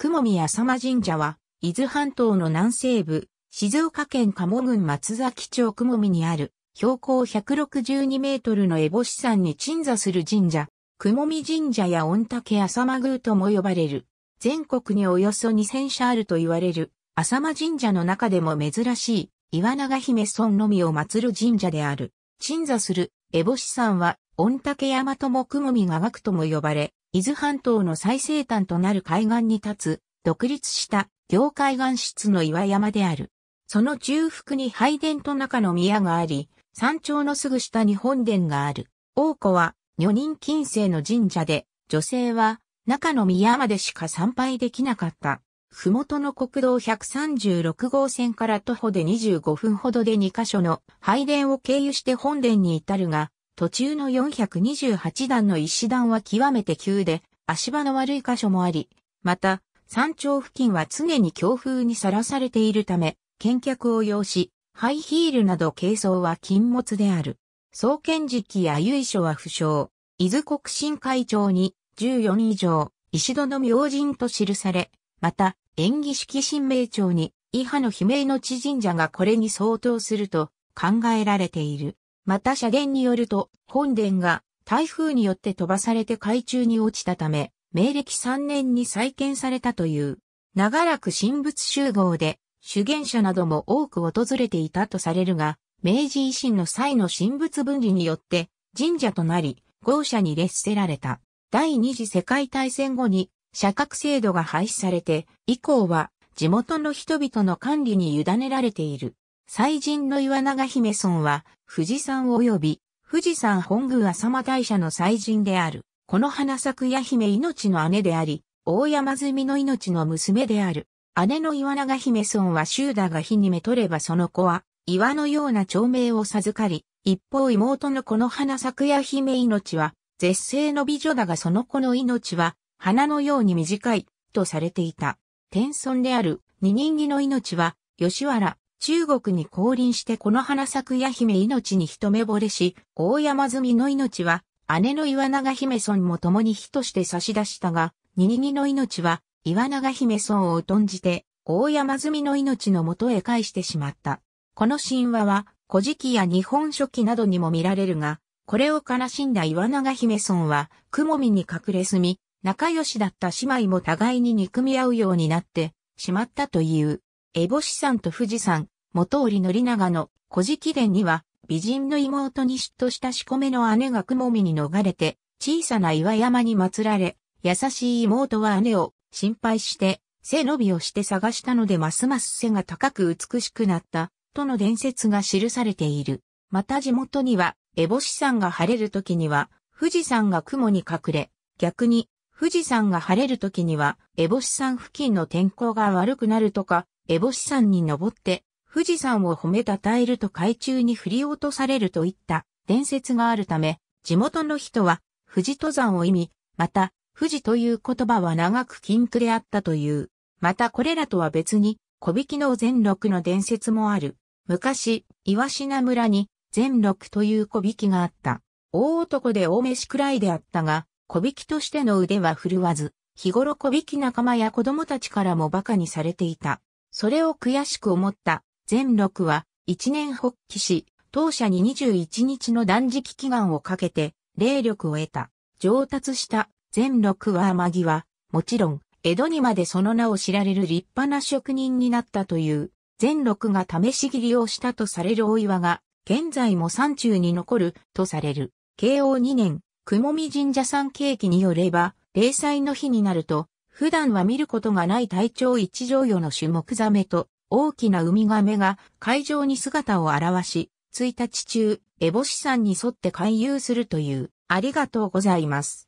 雲見浅間神社は、伊豆半島の南西部、静岡県鴨郡松崎町雲見にある、標高162メートルの烏帽子山に鎮座する神社、雲見神社や御嶽浅間宮とも呼ばれる、全国におよそ2000社あると言われる、浅間神社の中でも珍しい、岩永姫村のみを祀る神社である。鎮座する烏帽子山は、御嶽山とも雲見川区とも呼ばれ、伊豆半島の最西端となる海岸に立つ、独立した行海岸室の岩山である。その中腹に拝殿と中の宮があり、山頂のすぐ下に本殿がある。王子は女人近世の神社で、女性は中の宮までしか参拝できなかった。ふもとの国道136号線から徒歩で25分ほどで2カ所の拝殿を経由して本殿に至るが、途中の428段の石段は極めて急で、足場の悪い箇所もあり、また、山頂付近は常に強風にさらされているため、見客を要し、ハイヒールなど軽装は禁物である。創建時期や由緒は不詳。伊豆国新会長に14以上、石戸の明神と記され、また、演技式神明庁に、伊波の悲鳴の地神社がこれに相当すると考えられている。また社言によると、本殿が台風によって飛ばされて海中に落ちたため、明暦3年に再建されたという、長らく神仏集合で、主験者なども多く訪れていたとされるが、明治維新の際の神仏分離によって神社となり、豪社に列せられた。第二次世界大戦後に社格制度が廃止されて、以降は地元の人々の管理に委ねられている。祭神の岩長姫村は、富士山及び、富士山本宮浅間大社の祭神である。この花咲くや姫命の姉であり、大山積みの命の娘である。姉の岩長姫村は修だが火にめとればその子は、岩のような長命を授かり、一方妹のこの花咲くや姫命は、絶世の美女だがその子の命は、花のように短い、とされていた。天孫である、二人木の命は、吉原、中国に降臨してこの花咲くや姫命に一目惚れし、大山積の命は、姉の岩永姫村も共に火として差し出したが、ニニニの命は、岩永姫村を疎んじて、大山積の命のもとへ返してしまった。この神話は、古事記や日本書記などにも見られるが、これを悲しんだ岩永姫村は、雲見に隠れ住み、仲良しだった姉妹も互いに憎み合うようになってしまったという。烏帽さんと富士山、元織り長の古事記伝には、美人の妹に嫉妬した仕込めの姉が雲見に逃れて、小さな岩山に祀られ、優しい妹は姉を心配して、背伸びをして探したのでますます背が高く美しくなった、との伝説が記されている。また地元には、烏帽さんが晴れる時には、富士山が雲に隠れ、逆に、富士山が晴れる時には、烏帽さん付近の天候が悪くなるとか、烏帽子山に登って、富士山を褒めたたえると海中に振り落とされるといった伝説があるため、地元の人は富士登山を意味、また富士という言葉は長く禁句であったという。またこれらとは別に、小引の全六の伝説もある。昔、岩品村に全六という小引があった。大男で大飯くらいであったが、小引としての腕は振るわず、日頃小引仲間や子供たちからも馬鹿にされていた。それを悔しく思った全六は一年発起し、当社に21日の断食祈願をかけて、霊力を得た。上達した全六は甘木は、もちろん、江戸にまでその名を知られる立派な職人になったという、全六が試し切りをしたとされる大岩が、現在も山中に残るとされる。慶応2年、雲見神社山景気によれば、霊祭の日になると、普段は見ることがない体長一乗魚の種目ザメと大きなウミガメが海上に姿を現し、1日中、エボシんに沿って回遊するという、ありがとうございます。